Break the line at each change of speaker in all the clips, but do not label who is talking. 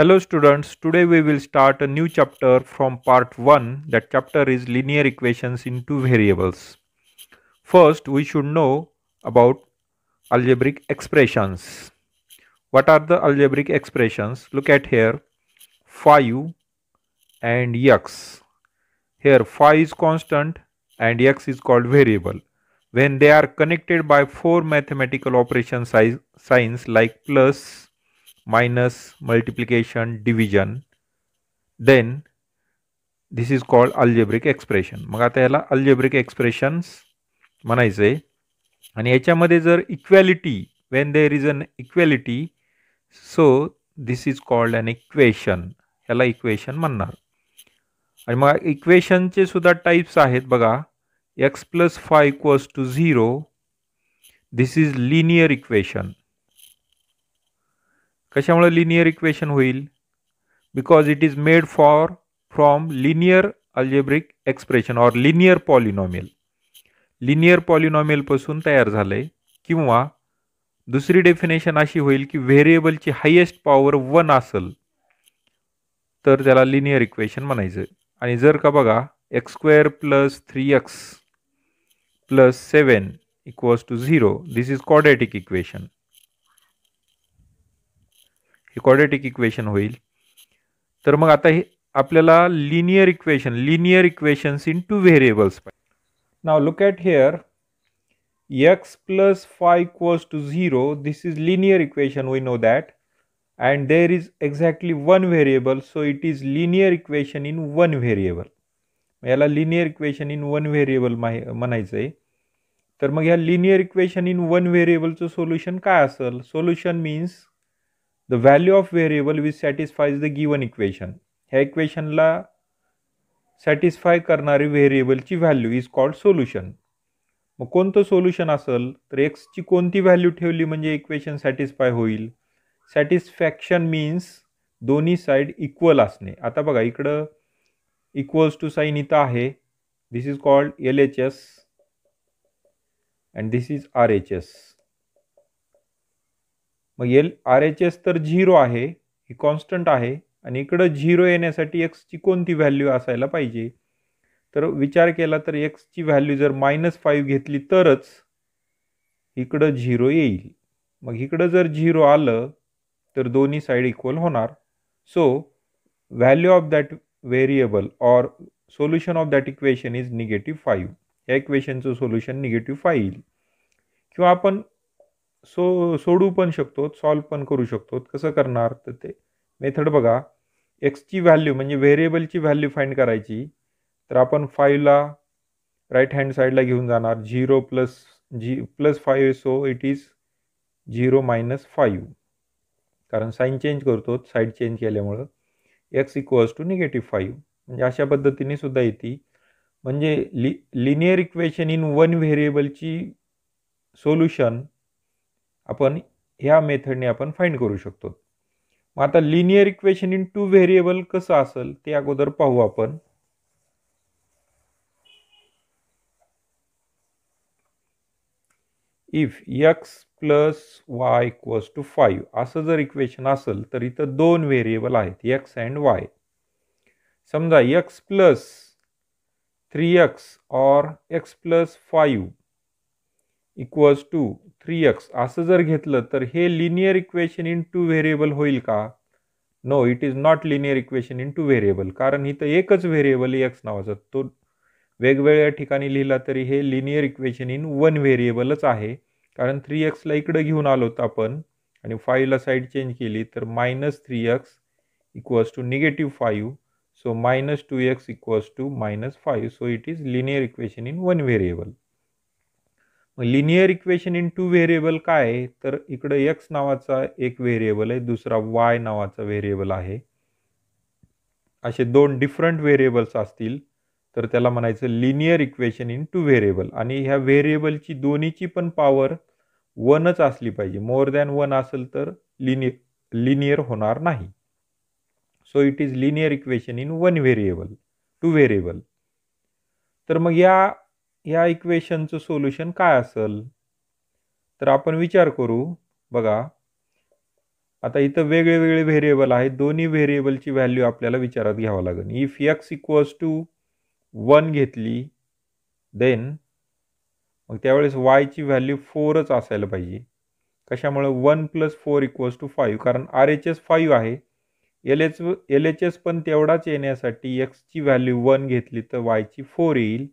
Hello students, today we will start a new chapter from part 1. That chapter is linear equations in two variables. First, we should know about algebraic expressions. What are the algebraic expressions? Look at here, phi u and x. Here phi is constant and x is called variable. When they are connected by four mathematical operation signs like plus, minus multiplication division then this is called algebraic expression मग आता याला algebraic expressions म्हणायचं आहे आणि याच्यामध्ये जर equality when there is an equality so this is called an equation ह्याला equation म्हणणार आणि मग इक्वेशनचे सुद्धा टाईप्स आहेत बघा X plus five equals to zero this is linear equation कशामुळे लिनियर इक्वेशन होईल because it is made for from linear algebraic expression or linear polynomial linear पॉलिनॉमियलपासून तयार झाले किंवा दुसरी डेफिनेशन अशी होईल की व्हेरिएबलची हायेस्ट पॉवर वन असेल तर त्याला लिनियर इक्वेशन म्हणायचं आणि जर का बघा X square plus three X plus seven equals to zero this is quadratic equation हे क्वाड्रेटिक इक्वेशन होईल तर मग आता हे आपल्याला linear equation linear equations in two variables now look at here X plus five equals to zero this is linear equation we know that and there is exactly one variable so it is linear equation in one variable याला linear equation in one variable माहि म्हणायचं आहे तर मग ह्या linear equation in one व्हेरिएबलचं solution काय असेल solution means the value of variable which satisfies the given equation ह्या इक्वेशनला सॅटिस्फाय करणारी व्हेरिएबलची व्हॅल्यू इज कॉल्ड सोल्युशन मग कोणतं सोल्युशन असेल तर एक्सची कोणती व्हॅल्यू ठेवली म्हणजे इक्वेशन सॅटिस्फाय होईल सॅटिस्फॅक्शन मीन्स दोन्ही साईड इक्वल असणे आता बघा इकडं इक्वल्स टू साईन इथं आहे this is called L H S and this is R H S मग एल आर एच एस तर झिरो आहे ही कॉन्स्टंट आहे आणि इकडं झिरो येण्यासाठी एक्सची कोणती व्हॅल्यू असायला पाहिजे तर विचार केला तर एक्सची व्हॅल्यू जर मायनस फाईव्ह घेतली तरच इकडं झिरो येईल मग इकडं जर झिरो आलं तर दोन्ही साईड इक्वल होणार so value of that variable or solution of that equation is negative five या इक्वेशनचं सोल्युशन निगेटिव्ह फाईव्ह येईल किंवा आपण सो सोडू पण शकतो सॉल्व पण करू शकतो कसं करणार तर ते मेथड बघा एक्सची व्हॅल्यू म्हणजे व्हेरिएबलची व्हॅल्यू फाईंड करायची तर आपण फाईव्हला राईट हँड साईडला घेऊन जाणार zero plus G plus five so it is zero minus five कारण साईन चेंज करतो साईड चेंज केल्यामुळं X equals to negative five म्हणजे अशा पद्धतीने सुद्धा येते म्हणजे लि लिनियर इक्वेशन इन वन व्हेरिएबलची सोल्युशन आपण ह्या मेथडने आपण फाईंड करू शकतो मग आता linear equation in two variable कसं असेल ते अगोदर पाहू आपण if X plus Y equals to five असं जर इक्वेशन असेल तर इथं दोन व्हेरिएबल आहेत यक्स अँड वाय समजा यक्स प्लस थ्री एक्स और X plus five equals to three X असं जर घेतलं तर हे linear equation in two variable होईल का no it is not linear equation in two variable कारण इथं एकच व्हेरिएबल एक्स नावाचा तो वेगवेगळ्या ठिकाणी लिहिला तरी हे लिनियर इक्वेशन इन वन व्हेरिएबलच आहे कारण थ्री एक्सला इकडं घेऊन आलोत आपण आणि फाईव्हला साईड चेंज केली तर minus three x equals to negative five so minus two X equals to minus five so it is linear equation in one variable linear equation in two variable काय आहे तर इकडं एक्स नावाचा एक variable आहे दुसरा वाय नावाचा variable आहे असे दोन डिफरंट व्हेरिएबल्स असतील तर त्याला म्हणायचं linear equation in two variable आणि ह्या व्हेरिएबलची दोन्हीची पण पॉवर वनच असली पाहिजे मोर दॅन वन असेल तर लिनि लिनियर होणार नाही so it is linear equation in one variable two variable तर मग या या इक्वेशनचं सोल्युशन काय असेल तर आपण विचार करू बघा आता इथं वेगळे वेगळे व्हेरिएबल आहेत दोन्ही व्हेरिएबलची व्हॅल्यू आपल्याला विचारात घ्यावं लागेल if X equals to one घेतली देन मग त्यावेळेस वायची व्हॅल्यू फोरच असायला पाहिजे कशामुळं one plus four equals to five कारण आर एच एस फाईव्ह आहे L H L H S पण तेवढाच येण्यासाठी एक्सची व्हॅल्यू वन घेतली तर वायची फोर येईल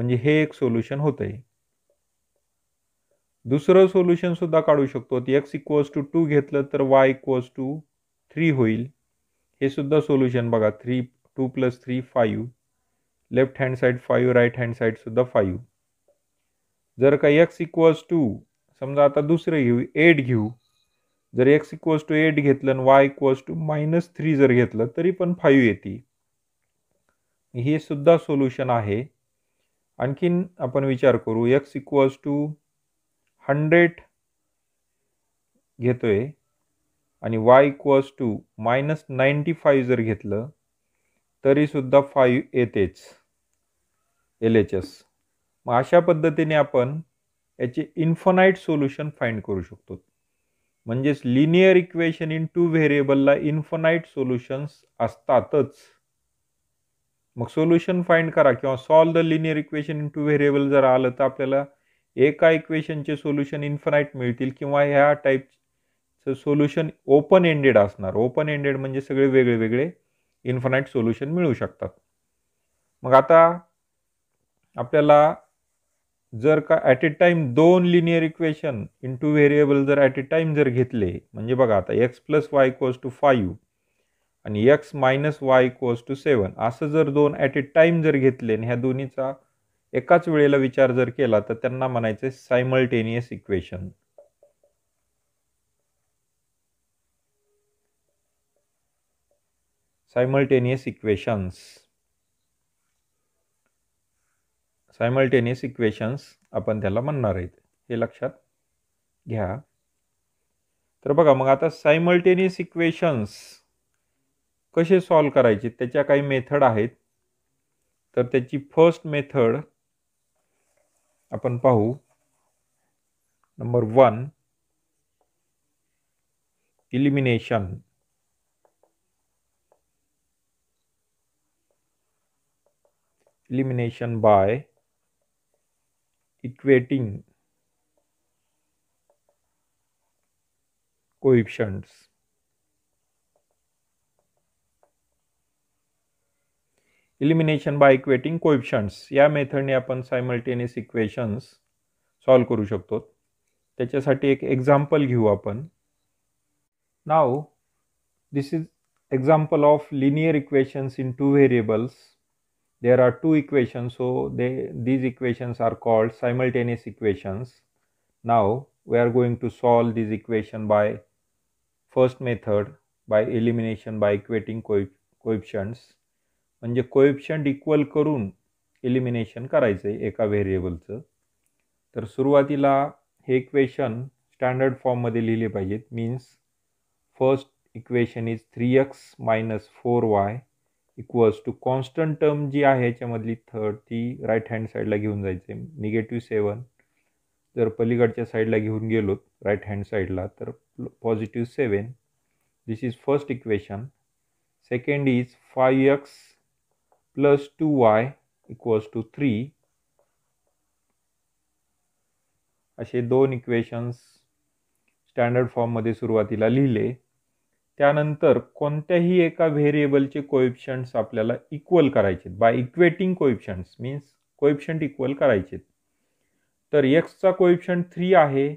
म्हणजे हे एक सोल्युशन होत आहे दुसरं सोल्युशन सुद्धा काढू शकतो एक्स इक्वल्स टू टू घेतलं तर वाय इक्वल्स टू थ्री होईल हे सुद्धा सोल्युशन बघा three two plus three five left hand side five right hand side सुद्धा फाईव्ह जर का एक्स इक्वल्स टू समजा आता दुसरं घेऊ एट घेऊ जर एक्स इक्वल्स टू एट घेतलं आणि Y equals to minus three जर घेतलं तरी पण फाईव्ह येते हे सुद्धा सोल्युशन आहे आणखीन आपण विचार करू एक्स इक्वल्स टू हंड्रेड घेतोय आणि Y equals to minus ninety five जर घेतलं तरीसुद्धा फाईव्ह येतेच एल एच एस मग अशा पद्धतीने आपण याचे इन्फनाईट सोल्युशन फाईंड करू शकतो म्हणजेच लिनियर इक्वेशन इन टू व्हेरिएबलला इन्फनाईट सोल्युशन्स असतातच मग सोल्युशन फाईंड करा किंवा solve the linear equation in two variable जर आलं तर आपल्याला एका इक्वेशनचे सोल्युशन इन्फनाईट मिळतील किंवा ह्या टाईपचं सोल्युशन ओपन एंडेड असणार ओपन एंडेड म्हणजे सगळे वेगळे वेगळे इन्फनाईट सोल्युशन मिळू शकतात मग आता आपल्याला जर का ॲट ए टाईम दोन linear equation in two variable जर ॲट ए टाईम जर घेतले म्हणजे बघा आता X plus Y equals to five आणि X minus Y equals to seven असं जर दोन ॲट ए टाईम जर घेतले आणि ह्या दोन्हीचा एकाच वेळेला विचार जर केला तर त्यांना म्हणायचे simultaneous equation simultaneous equations simultaneous equations आपण त्याला म्हणणार आहेत हे लक्षात घ्या तर बघा मग आता सायमल्टेनियस इक्वेशन्स कसे सॉल्व करायचे त्याच्या काही मेथड आहेत तर त्याची फर्स्ट मेथड आपण पाहू number one elimination elimination by equating, coefficients elimination by equating coefficients या मेथडने आपण सायमल्टेनियस इक्वेशन्स सॉल्व करू शकतो त्याच्यासाठी एक एक्झाम्पल घेऊ आपण now this is example of linear equations in two variables there are two equations so they these equations are called simultaneous equations now we are going to solve these equation by first method by elimination by equating कोइ coefficients म्हणजे कोएप्शंट equal करून elimination करायचं आहे एका व्हेरिएबलचं तर सुरुवातीला हे equation standard फॉर्ममध्ये लिहिले पाहिजेत means first equation is three x minus four y equals to constant term जी आहे याच्यामधली थर्ड ती राईट हँड साईडला घेऊन जायचे निगेटिव्ह सेवन जर पलीकडच्या साईडला घेऊन गेलो राईट हँड साईडला तर positive seven this is first equation second is five x plus 2y equals to three असे दोन इक्वेशन्स स्टँडर्ड फॉर्ममध्ये सुरुवातीला लिहिले त्यानंतर कोणत्याही एका व्हेरिएबलचे कोएप्शंट्स आपल्याला इक्वल करायचे by equating coefficients means coefficient equal करायचे तर एक्सचा कोएप्शंट थ्री आहे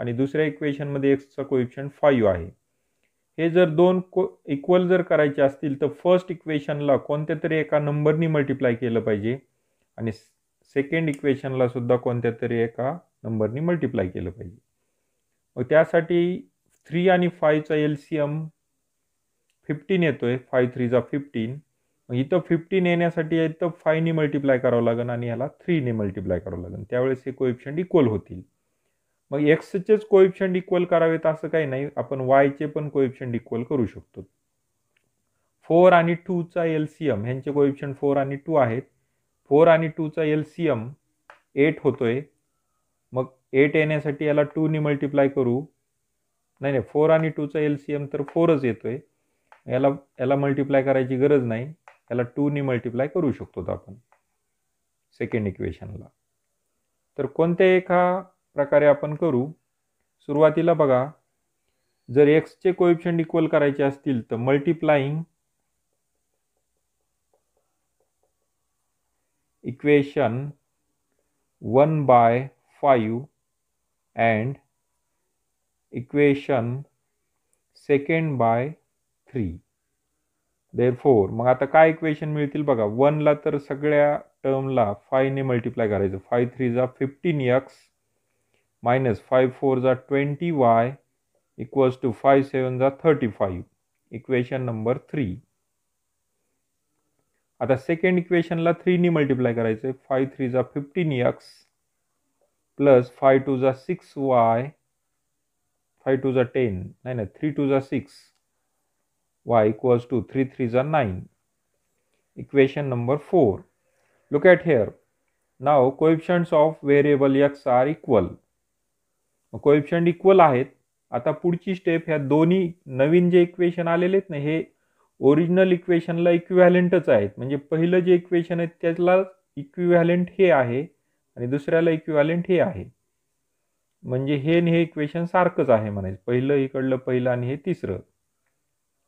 आणि दुसऱ्या इक्वेशनमध्ये एक्सचा कोएप्शंट फाईव्ह आहे हे जर दोन को इक्वल जर करायचे असतील तर फर्स्ट इक्वेशनला कोणत्या तरी एका नंबरनी मल्टिप्लाय केलं पाहिजे आणि सेकंड इक्वेशनला सुद्धा कोणत्या तरी एका नंबरनी मल्टिप्लाय केलं पाहिजे मग त्यासाठी थ्री आणि फायचा एल सी एम फिफ्टीन येतो आहे फाय थ्रीचा फिफ्टीन मग इथं फिफ्टीन येण्यासाठी इथं फायनी मल्टिप्लाय करावं लागेल आणि ह्याला थ्रीने मल्टिप्लाय करावं लागेल त्यावेळेस हे कोएप्शंट इक्वल होतील मग एक्सचेच कोइप्शंट इक्वल करावेत असं काही नाही आपण वायचे पण कोइप्शंट इक्वल करू शकतो फोर आणि टूचा एल सी एम ह्यांचे कोइप्शंट फोर आणि टू आहेत फोर आणि टूचा एल सी एम एट होतोय मग एट येण्यासाठी याला टूनी मल्टिप्लाय करू नाही नाही फोर आणि टूचा एल सी एम तर फोरच येतोय याला याला मल्टिप्लाय करायची गरज नाही याला टूनी मल्टिप्लाय करू शकतो आपण सेकंड इक्वेशनला तर कोणत्या एका प्रकारे आपण करू सुरुवातीला बघा जर एक्सचे कोएप्शंट इक्वल करायचे असतील तर multiplying equation one by five and equation second by three therefore मग आता काय इक्वेशन मिळतील बघा वनला तर सगळ्या टर्मला फायने मल्टिप्लाय करायचं फाय थ्री जा fifteen x minus 5 fours are 20y equals to 5 sevens are 35 equation number three आता सेकंड इक्वेशनला थ्रीनी मल्टिप्लाय करायचं आहे फाय थ्री जा fifteen x plus five two जा सिक्स वाय फाय टू जा टेन नाही नाही थ्री टू जा six y equals to three three जा nine equation number four look at here now coefficients of variable x are equal coefficient equal आहेत आता पुढची step ह्या दोन्ही नवीन जे इक्वेशन आलेले आहेत ना हे ओरिजिनल इक्वेशनला इक्विव्हॅलेंटच आहेत म्हणजे पहिलं जे इक्वेशन आहे त्याला इक्विव्हॅलेंट हे आहे आणि दुसऱ्याला इक्विव्हॅलेंट हे आहे म्हणजे हे आणि हे इक्वेशन सारखंच आहे म्हणायचं पहिलं इकडलं पहिलं आणि हे तिसरं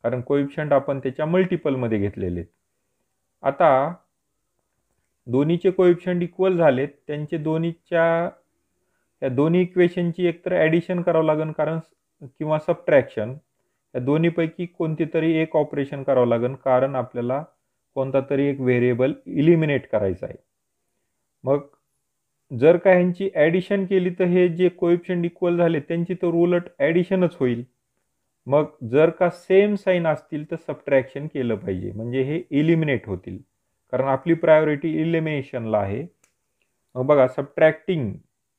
कारण कोइप्शंट आपण त्याच्या मल्टिपलमध्ये घेतलेले आहेत आता दोन्हीचे कोइप्शंट इक्वल झालेत त्यांचे दोन्हीच्या या दोन्ही इक्वेशनची एकतर ॲडिशन करावं लागेल कारण किंवा सबट्रॅक्शन या दोन्हीपैकी कोणती तरी एक ऑपरेशन करावं लागेल कारण आपल्याला कोणता तरी एक व्हेरिएबल इलिमिनेट करायचं आहे मग जर का ह्यांची ॲडिशन केली तर हे जे कोएप्शंट इक्वल झाले त्यांची तर उलट ॲडिशनच होईल मग जर का सेम साईन असतील तर सबट्रॅक्शन केलं पाहिजे म्हणजे हे इलिमिनेट होतील कारण आपली प्रायोरिटी इलिमिनेशनला आहे मग बघा सबट्रॅक्टिंग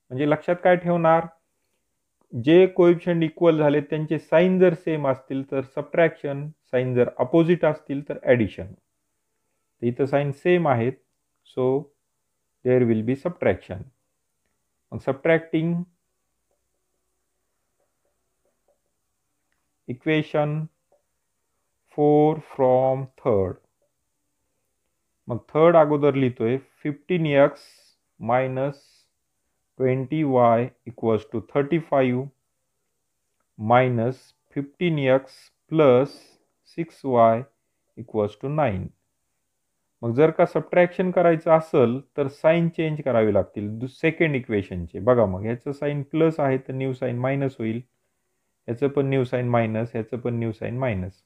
म्हणजे लक्षात काय ठेवणार जे कोएप्शन इक्वल झाले त्यांचे साईन जर सेम असतील तर सबट्रॅक्शन साईन जर अपोजिट असतील तर ॲडिशन इथं साईन सेम आहेत so there will be subtraction मग subtracting equation four from third मग थर्ड अगोदर लिहितोय fifteen x minus twenty y equals to thirty five minus fifteen x plus six y equals to nine मग जर का subtraction करायचं असेल तर साईन चेंज करावे लागतील दु सेकंड इक्वेशनचे बघा मग ह्याचं साईन प्लस आहे तर न्यू साईन मायनस होईल ह्याचं पण न्यू साईन मायनस ह्याचं पण न्यू साईन मायनस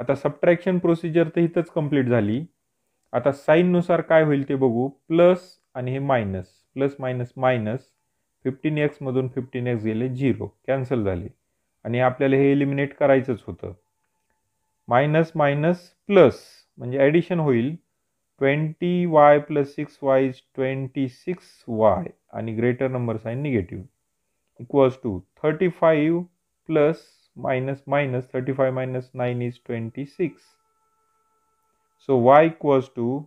आता सबट्रॅक्शन प्रोसिजर तर इथंच कंप्लीट झाली आता साईननुसार काय होईल ते बघू प्लस आणि हे minus plus minus minus fifteen एक्समधून फिफ्टीन एक्स गेले झिरो कॅन्सल झाले आणि आपल्याला हे एलिमिनेट करायचंच होतं मायनस मायनस प्लस म्हणजे ॲडिशन होईल twenty y plus six y is twenty six y आणि ग्रेटर नंबर आहे negative equals to thirty five plus minus minus thirty five minus nine is twenty six so y equals to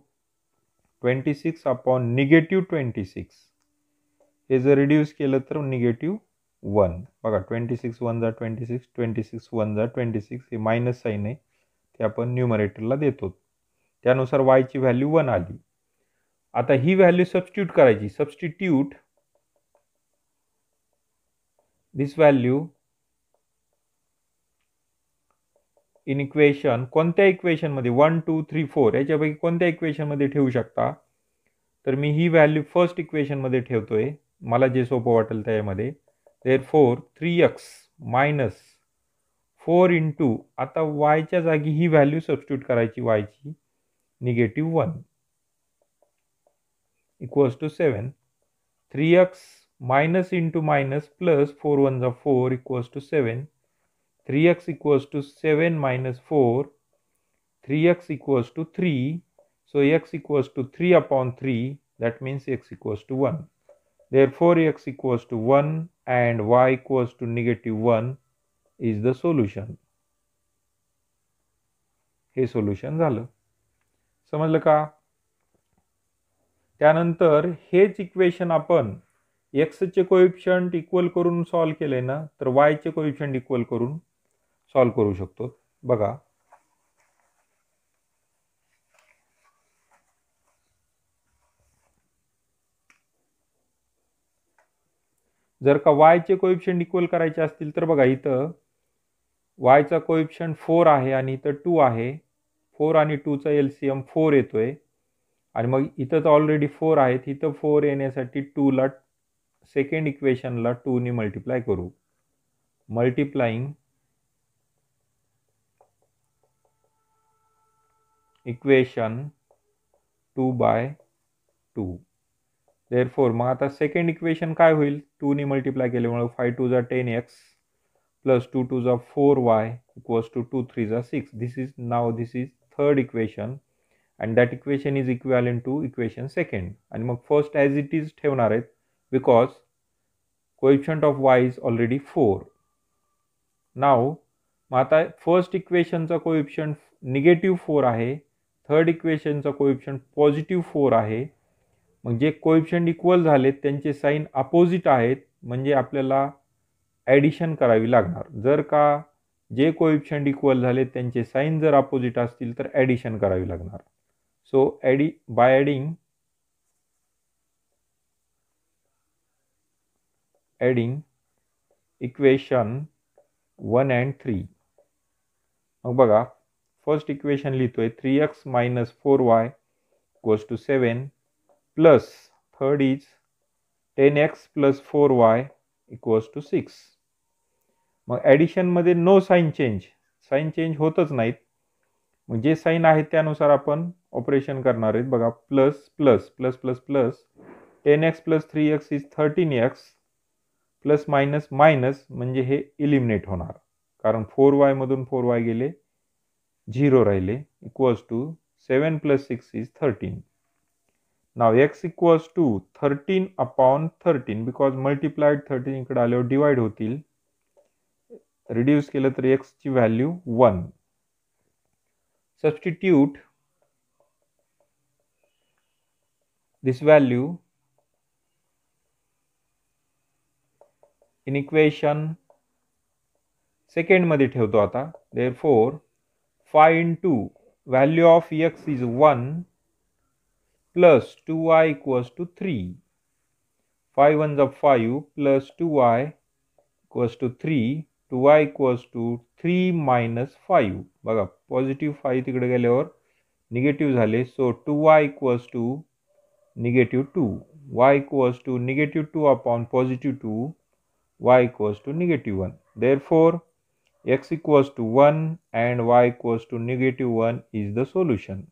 twenty six upon negative twenty six हे जर reduce केलं तर negative one बघा twenty six one जा twenty six twenty six one जा twenty six हे minus sign आहे ते आपण न्यूमरेटरला देतो त्यानुसार वायची व्हॅल्यू वन आली आता ही व्हॅल्यू सबस्टिट्यूट करायची substitute this value in equation कोणत्या इक्वेशनमध्ये वन टू थ्री फोर याच्यापैकी कोणत्या इक्वेशनमध्ये ठेवू शकता तर मी ही व्हॅल्यू फर्स्ट इक्वेशनमध्ये ठेवतो आहे मला जे सोपं वाटेल त्यामध्ये therefore three x minus four into आता वायच्या जागी ही व्हॅल्यू सबस्टिट्यूट करायची वायची negative one equals to seven three x minus into minus plus four one वनचा four equals to seven three x equals to seven minus four three x equals to three so x equals to three upon three that means x equals to one therefore x equals to one and Y equals to negative one is the solution हे solution झालं समजलं का त्यानंतर हेच equation आपण एक्सचे कोप्शन्ट equal करून solve केले ना तर वायचे कोईप्शन्ट इक्वल करून सॉल्व करू शकतो बघा जर का वायचे कोएप्शन इक्वल करायचे असतील तर बघा इथं वायचा कोएप्शन फोर आहे आणि इथं टू आहे फोर आणि टूचा एल सी एम फोर येतोय आणि मग इथं तर ऑलरेडी फोर आहे इथं फोर येण्यासाठी टूला सेकंड इक्वेशनला टूनी मल्टिप्लाय करू multiplying equation two by two four मग आता सेकंड इक्वेशन काय होईल टूनी मल्टिप्लाय केल्यामुळं फाय टू जा ten x plus two two जा four y equals to two three जा six this is now this is third equation and that equation is in two equation second आणि मग फर्स्ट ॲज इट इज ठेवणार आहेत because coefficient of y is already four now मग आता first इक्वेशनचा coefficient negative four आहे third इक्वेशनचा coefficient positive four आहे मग जे कोएप्शन इक्वल झालेत त्यांचे साईन अपोजिट आहेत म्हणजे आपल्याला ॲडिशन करावी लागणार जर का जे कोइप्शन इक्वल झाले त्यांचे साईन जर अपोजिट असतील तर ॲडिशन करावी लागणार so add by adding adding equation one and three मग बघा फर्स्ट इक्वेशन लिहितो आहे three x minus four y goes to seven plus third is ten x plus four y equals to six मग ॲडिशनमध्ये no sign change sign change होतच नाहीत मग जे साईन आहेत त्यानुसार आपण ऑपरेशन करणार आहेत बघा plus plus plus plus plus ten x plus three x is thirteen x plus minus minus म्हणजे हे इलिमिनेट होणार कारण फोर वायमधून फोर वाय गेले झिरो राहिले equals to seven plus six is thirteen now x equals to thirteen upon thirteen because multiplied thirteen इकडे आल्यावर divide होतील रिड्यूस केलं तर एक्सची value one substitute this value in equation second मध्ये ठेवतो आता there four phi into value of x is 1 plus 2y equals to 3. Phi 1 is 5 plus 2y equals to 3. 2y equals to 3 minus 5. Baga, positive 5 or negative zale. So 2y equals to negative 2. y equals to negative 2 upon positive 2. y equals to negative 1. Therefore, x equals to 1 and y equals to negative 1 is the solution.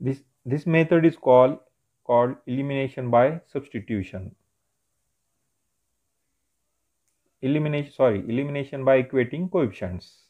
This, this method is called, called elimination by substitution. Elimination, sorry, elimination by equating coefficients.